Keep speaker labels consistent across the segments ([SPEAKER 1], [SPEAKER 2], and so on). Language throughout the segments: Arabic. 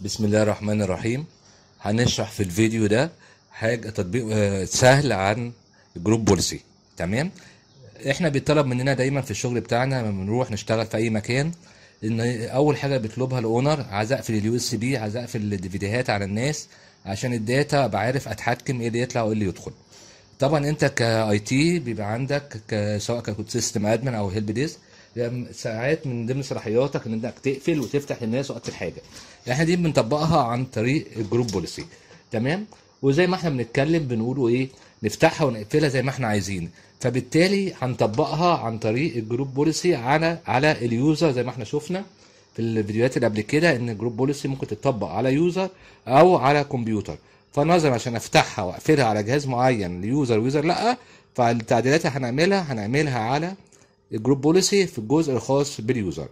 [SPEAKER 1] بسم الله الرحمن الرحيم هنشرح في الفيديو ده حاجه تطبيق آه، سهل عن جروب بوليسي تمام احنا بيطلب مننا دايما في الشغل بتاعنا لما بنروح نشتغل في اي مكان ان اول حاجه بيطلبها الاونر عايز اقفل اليو اس بي عايز اقفل الديفيديهات على الناس عشان الداتا ابقى عارف اتحكم ايه اللي يطلع وايه اللي يدخل طبعا انت كاي تي بيبقى عندك سواء كنت سيستم ادمن او هيلب ديسك ساعات من ضمن صلاحياتك انك تقفل وتفتح للناس وقت الحاجه يعني احنا دي بنطبقها عن طريق الجروب بوليسي تمام وزي ما احنا بنتكلم بنقوله ايه نفتحها ونقفلها زي ما احنا عايزين فبالتالي هنطبقها عن طريق الجروب بوليسي على على اليوزر زي ما احنا شفنا في الفيديوهات اللي قبل كده ان الجروب بوليسي ممكن تتطبق على يوزر او على كمبيوتر فنظرا عشان افتحها واقفلها على جهاز معين ليوزر ويوزر لا فالتعديلات اللي هنعملها هنعملها على الجروب بوليسي في الجزء الخاص باليوزر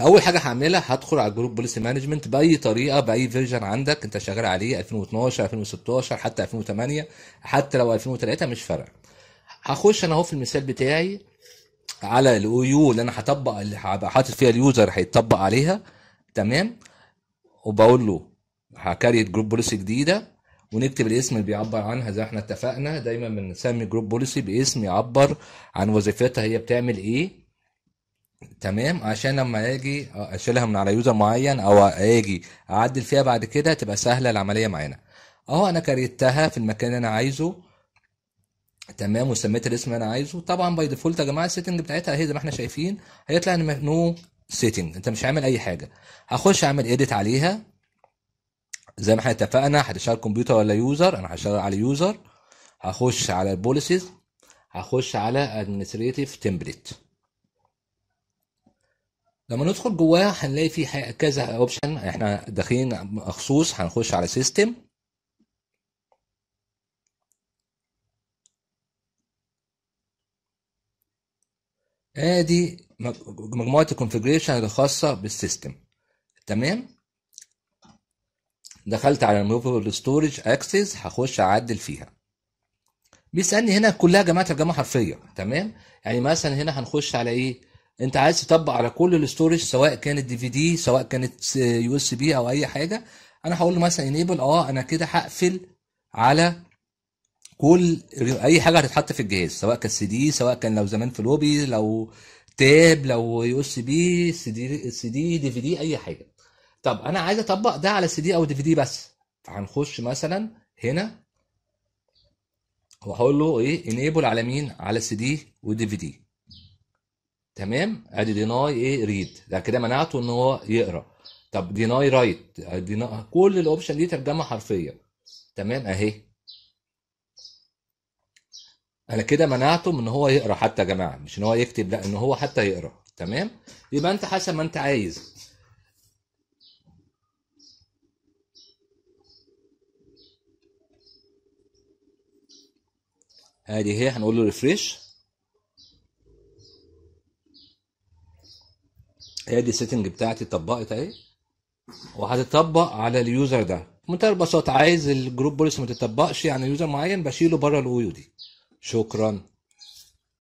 [SPEAKER 1] اول حاجه هعملها هدخل على الجروب بوليسي مانجمنت باي طريقه باي فيرجن عندك انت شغال عليه 2012 2016 حتى 2008 حتى لو 2003 مش فارقه هخش انا اهو في المثال بتاعي على الاو يو اللي انا هطبق اللي هبقى حاطط فيها اليوزر هيتطبق عليها تمام وبقول له هكريت جروب بوليسي جديده ونكتب الاسم اللي بيعبر عنها زي احنا اتفقنا دايما بنسمي جروب بوليسي باسم يعبر عن وظيفتها هي بتعمل ايه تمام عشان لما اجي اشيلها من على يوزر معين او اجي اعدل فيها بعد كده تبقى سهله العمليه معانا اهو انا كريتها في المكان اللي انا عايزه تمام وسميت الاسم اللي انا عايزه طبعا باي ديفولت يا جماعه السيتنج بتاعتها اهي زي ما احنا شايفين هيطلع نو سيتنج انت مش عامل اي حاجه هخش اعمل اديت عليها زي ما احنا اتفقنا هتشغل كمبيوتر ولا يوزر انا هشغل على يوزر هخش على البوليسيز هخش على ادمنستريتيف تمبلت لما ندخل جواه هنلاقي فيه كذا اوبشن احنا داخلين مخصوص هنخش على سيستم ادي مجموعه الكونفجريشن الخاصه بالسيستم تمام دخلت على الموفبل ستورج اكسس هخش اعدل فيها بيسالني هنا كلها جماعه ترجمه حرفيه تمام يعني مثلا هنا هنخش على ايه انت عايز تطبق على كل الاستورج سواء كانت دي في دي سواء كانت يو اس بي او اي حاجه انا هقول له مثلا انيبل اه انا كده هقفل على كل اي حاجه هتتحط في الجهاز سواء كان سي دي سواء كان لو زمان في لوبي لو تاب لو يو اس بي سي دي سي دي دي في دي اي حاجه طب انا عايز اطبق ده على سي دي او دي في دي بس فهنخش مثلا هنا وهقول له ايه انيبل على مين على سي دي ودي في دي تمام ادي ديناي ايه ريد ده كده منعته ان هو يقرا طب ديناي رايت كل الاوبشن دي ترجمه حرفيه تمام اهي انا كده منعته من ان هو يقرا حتى يا جماعه مش ان هو يكتب لا ان هو حتى يقرا تمام يبقى انت حسب ما انت عايز ادي اهي هنقول له ريفريش ادي السيتنج بتاعتي اتطبقت اهي وهتطبق على اليوزر ده بمنتهى البساطه عايز الجروب بوليسي ما تطبقش يعني يوزر معين بشيله بره الاو دي شكرا